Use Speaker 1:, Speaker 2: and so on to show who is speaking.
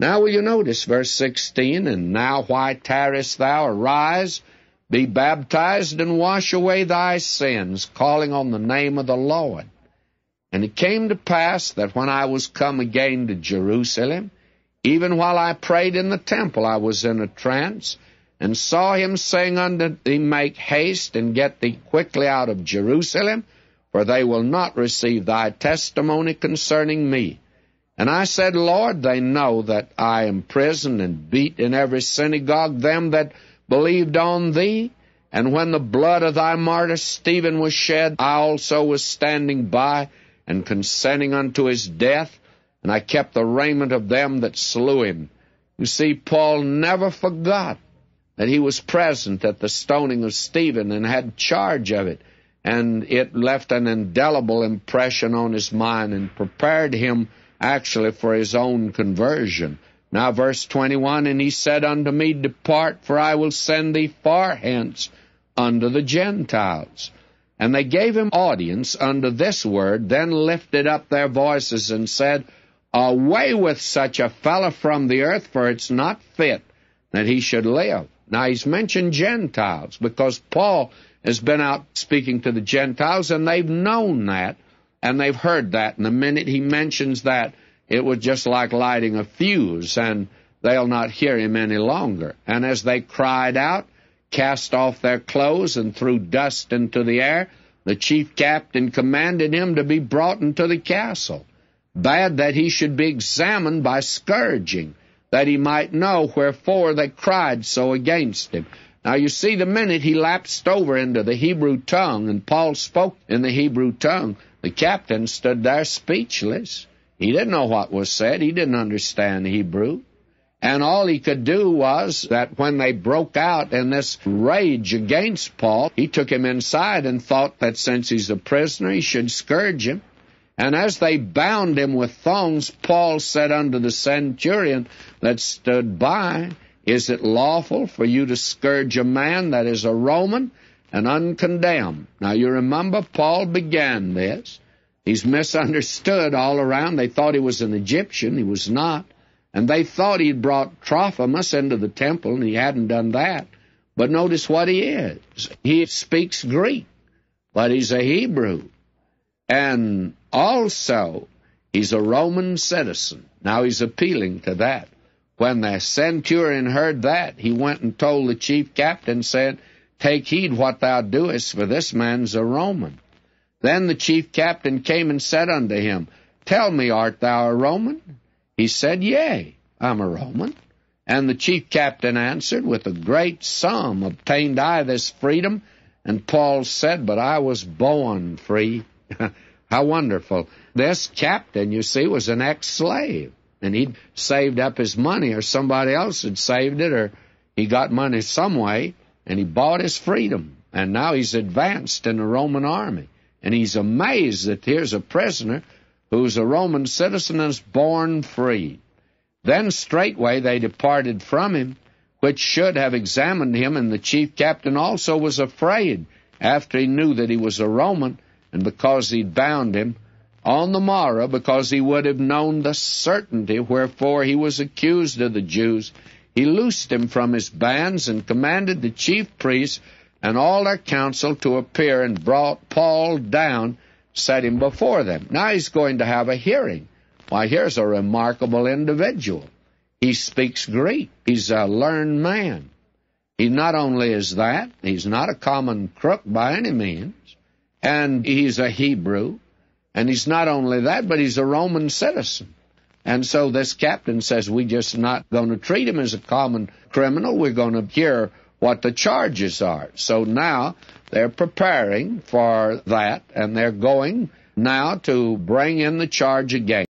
Speaker 1: Now will you notice verse 16, And now why tarriest thou? Arise, be baptized, and wash away thy sins, calling on the name of the Lord. And it came to pass that when I was come again to Jerusalem, even while I prayed in the temple, I was in a trance, and saw him saying unto thee, Make haste and get thee quickly out of Jerusalem, for they will not receive thy testimony concerning me. And I said, Lord, they know that I am prisoned and beat in every synagogue them that believed on thee. And when the blood of thy martyr Stephen was shed, I also was standing by and consenting unto his death, and I kept the raiment of them that slew him. You see, Paul never forgot that he was present at the stoning of Stephen and had charge of it, and it left an indelible impression on his mind and prepared him actually for his own conversion. Now, verse 21 And he said unto me, Depart, for I will send thee far hence unto the Gentiles. And they gave him audience unto this word, then lifted up their voices and said, Away with such a fellow from the earth, for it's not fit that he should live. Now, he's mentioned Gentiles because Paul has been out speaking to the Gentiles, and they've known that and they've heard that. And the minute he mentions that, it was just like lighting a fuse, and they'll not hear him any longer. And as they cried out, cast off their clothes, and threw dust into the air, the chief captain commanded him to be brought into the castle, bade that he should be examined by scourging, that he might know wherefore they cried so against him. Now you see, the minute he lapsed over into the Hebrew tongue, and Paul spoke in the Hebrew tongue, the captain stood there speechless. He didn't know what was said. He didn't understand Hebrew. And all he could do was that when they broke out in this rage against Paul, he took him inside and thought that since he's a prisoner, he should scourge him. And as they bound him with thongs, Paul said unto the centurion that stood by, Is it lawful for you to scourge a man that is a Roman? and uncondemned. Now you remember Paul began this. He's misunderstood all around. They thought he was an Egyptian. He was not. And they thought he'd brought Trophimus into the temple, and he hadn't done that. But notice what he is. He speaks Greek, but he's a Hebrew. And also, he's a Roman citizen. Now he's appealing to that. When the centurion heard that, he went and told the chief captain, said, Take heed what thou doest, for this man's a Roman. Then the chief captain came and said unto him, Tell me, art thou a Roman? He said, Yea, I'm a Roman. And the chief captain answered, With a great sum obtained I this freedom. And Paul said, But I was born free. How wonderful. This captain, you see, was an ex slave. And he'd saved up his money, or somebody else had saved it, or he got money some way and he bought his freedom. And now he's advanced in the Roman army. And he's amazed that here's a prisoner who's a Roman citizen and is born free. Then straightway they departed from him, which should have examined him, and the chief captain also was afraid after he knew that he was a Roman, and because he'd bound him on the morrow, because he would have known the certainty wherefore he was accused of the Jews he loosed him from his bands and commanded the chief priests and all their council to appear and brought Paul down, set him before them. Now he's going to have a hearing. Why, here's a remarkable individual. He speaks Greek. He's a learned man. He not only is that, he's not a common crook by any means, and he's a Hebrew, and he's not only that, but he's a Roman citizen. And so this captain says, we're just not going to treat him as a common criminal. We're going to hear what the charges are. So now they're preparing for that, and they're going now to bring in the charge again.